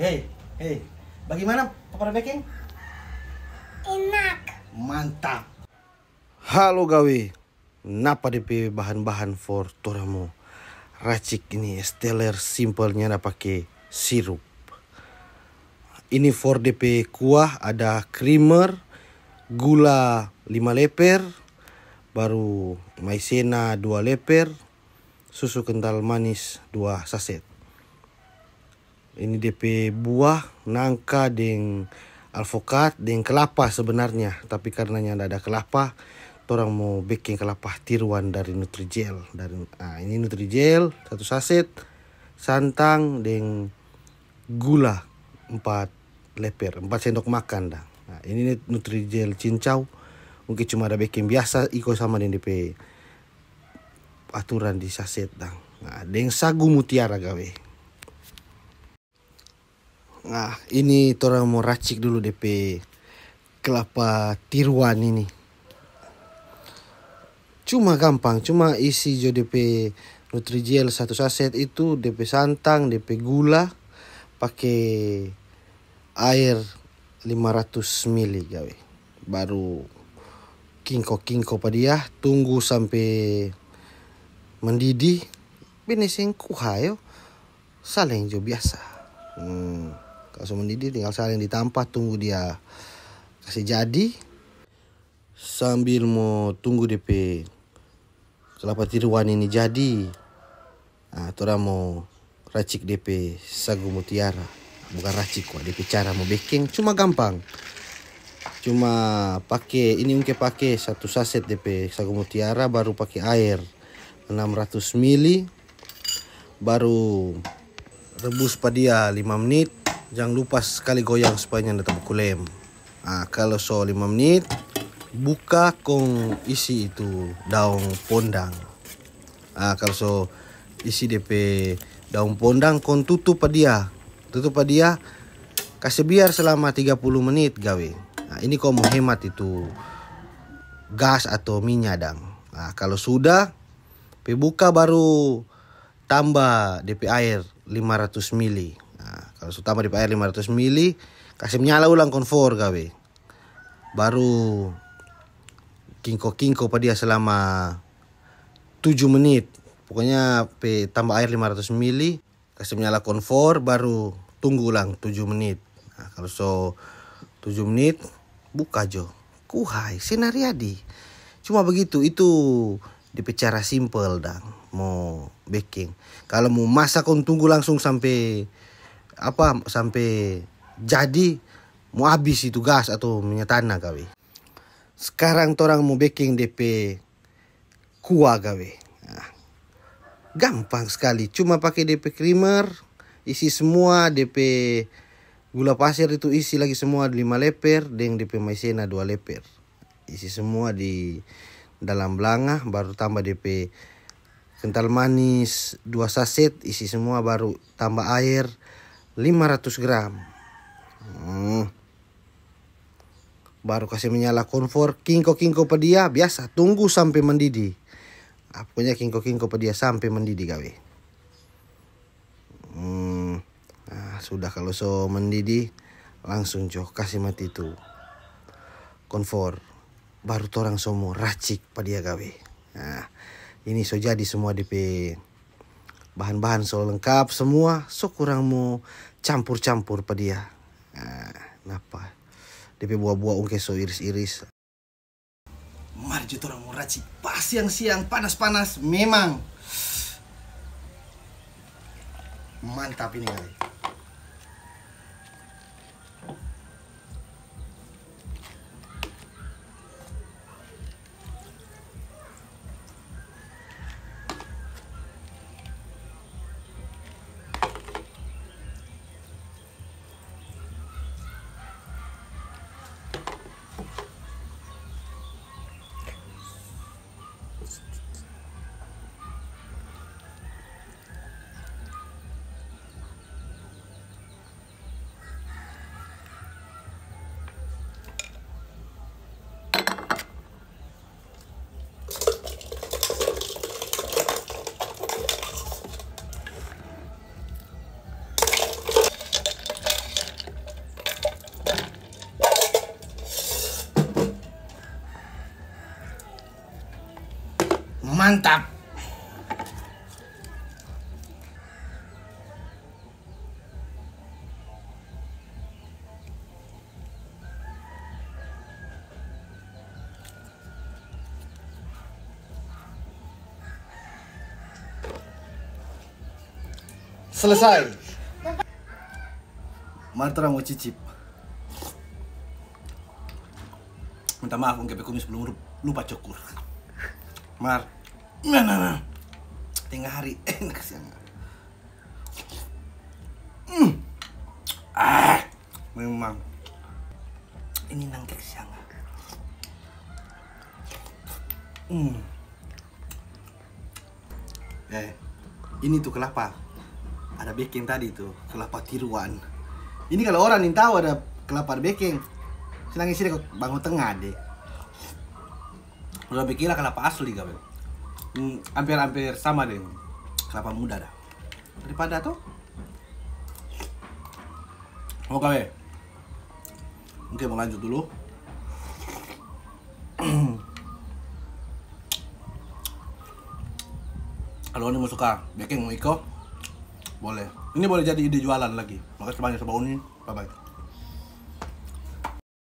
Hei, hei, bagaimana Papa Baking? Enak. Mantap. Halo Gawi, napa DP bahan-bahan for toramu? Racik ini steller, simpelnya ada pakai sirup. Ini for DP kuah ada creamer, gula 5 leper, baru maizena 2 leper, susu kental manis 2 saset ini DP buah nangka deng alpukat, deng kelapa sebenarnya tapi karenanya ada ada kelapa orang mau baking kelapa tiruan dari Nutrijel dari ah ini Nutrijel satu saset santang deng gula empat leper empat sendok makan dah nah, ini Nutrijel cincau mungkin cuma ada baking biasa iko sama dengan DP aturan di saset dah nah, deng sagu mutiara gawe Nah, ini orang mau racik dulu DP kelapa tiruan ini. Cuma gampang, cuma isi jo DP Nutrijel satu saset itu DP santang, DP gula, pakai air 500 ml gawe. Baru kingko-kingko padia, tunggu sampai mendidih. Bini sing kuhayo, saling jo biasa. Hmm. Kalau sudah mendidih tinggal saling ditampah tunggu dia kasih jadi. Sambil mau tunggu DP kelapa tiruan ini jadi. Nah, orang mau racik DP sagu mutiara. Bukan racik kok, DP cara mau baking cuma gampang. Cuma pakai ini mungkin pakai satu saset DP sagu mutiara baru pakai air 600 ml baru rebus pada dia 5 menit jangan lupa sekali goyang supaya nyanda tak berkulem nah, kalau so 5 menit buka kong isi itu daun pondang nah, kalau so isi DP daun pondang kong tutup pada dia tutup pada dia kasih biar selama 30 menit gawe nah, ini kau mau hemat itu gas atau minyak dang nah, kalau sudah pebuka baru tambah DP air 500 mili kalau terutama di air 500 mili, kasih menyala ulang konfor gawe. Baru kinko kinko pada dia selama 7 menit. Pokoknya pe, tambah air 500 mili, kasih menyala konfor, baru tunggu ulang 7 menit. Nah, kalau so 7 menit, buka jo. Kuhai, sinariadi Cuma begitu, itu dipecara simple dan mau baking kalau mau masak on tunggu langsung sampai apa sampai jadi mau habis itu gas atau minyak tanah gawe. Sekarang orang mau baking DP kuah gawe. Nah, gampang sekali, cuma pakai DP creamer, isi semua DP gula pasir itu isi lagi semua lima leper dengan DP maizena dua leper. Isi semua di dalam belanga baru tambah DP kental manis dua saset isi semua baru tambah air 500 gram hmm. baru kasih menyala konfor kingko-kingko pedia biasa tunggu sampai mendidih punya kingko-kingko pedia sampai mendidih gawe hmm. nah, sudah kalau so mendidih langsung jo kasih mati itu konfor baru torang semua racik pedia gawe nah ini so jadi semua DP bahan-bahan so lengkap semua so kurang mau campur-campur pada dia nah, napa DP buah-buah ungke so iris-iris mari orang muraci pas siang-siang panas-panas memang mantap ini kali Oh, mantap selesai Martra mau cicip minta maaf ungkep kumis belum lupa cukur Mar nah nah nah tengah hari eh, enak sih hmm. ah memang ini nangkep siang hmm. eh ini tuh kelapa ada baking tadi tuh kelapa tiruan ini kalau orang yang tahu ada kelapa ada baking senangnya sih deh bangun tengah deh udah lah kelapa asli gak Hmm, hampir-hampir sama deh kelapa muda dah daripada tuh oke okay. oke mau lanjut dulu kalau ini mau suka baking mau ikut boleh ini boleh jadi ide jualan lagi makasih banyak sebab ini bye bye